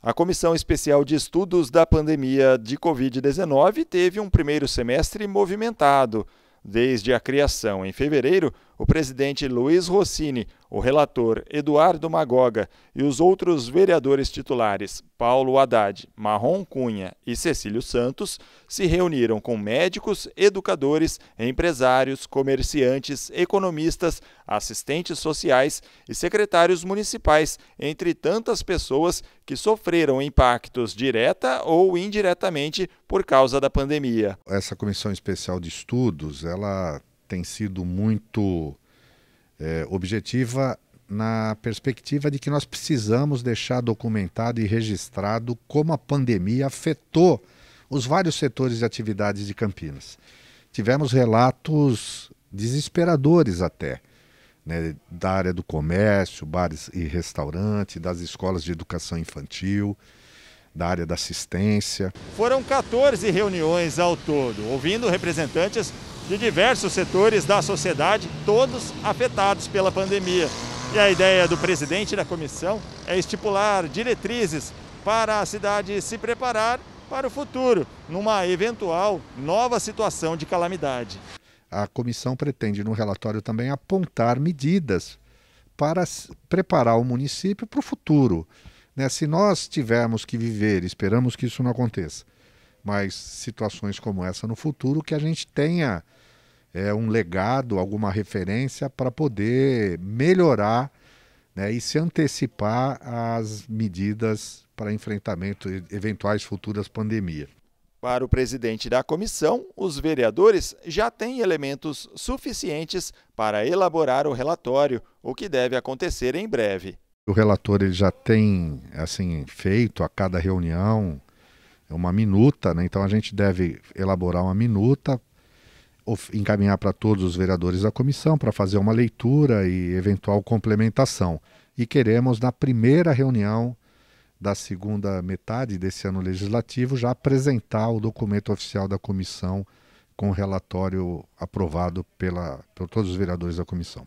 A Comissão Especial de Estudos da Pandemia de Covid-19 teve um primeiro semestre movimentado. Desde a criação em fevereiro, o presidente Luiz Rossini, o relator Eduardo Magoga e os outros vereadores titulares Paulo Haddad, Marrom Cunha e Cecílio Santos se reuniram com médicos, educadores, empresários, comerciantes, economistas, assistentes sociais e secretários municipais, entre tantas pessoas que sofreram impactos direta ou indiretamente por causa da pandemia. Essa comissão especial de estudos, ela tem sido muito é, objetiva na perspectiva de que nós precisamos deixar documentado e registrado como a pandemia afetou os vários setores de atividades de Campinas. Tivemos relatos desesperadores até, né, da área do comércio, bares e restaurante, das escolas de educação infantil, da área da assistência. Foram 14 reuniões ao todo, ouvindo representantes de diversos setores da sociedade, todos afetados pela pandemia. E a ideia do presidente da comissão é estipular diretrizes para a cidade se preparar para o futuro, numa eventual nova situação de calamidade. A comissão pretende, no relatório, também apontar medidas para preparar o município para o futuro. Né, se nós tivermos que viver, esperamos que isso não aconteça, mais situações como essa no futuro, que a gente tenha é, um legado, alguma referência para poder melhorar né, e se antecipar às medidas para enfrentamento de eventuais futuras pandemias. Para o presidente da comissão, os vereadores já têm elementos suficientes para elaborar o relatório, o que deve acontecer em breve. O relator ele já tem assim feito a cada reunião é uma minuta, né? então a gente deve elaborar uma minuta, encaminhar para todos os vereadores da comissão para fazer uma leitura e eventual complementação. E queremos, na primeira reunião da segunda metade desse ano legislativo, já apresentar o documento oficial da comissão com o relatório aprovado pela, por todos os vereadores da comissão.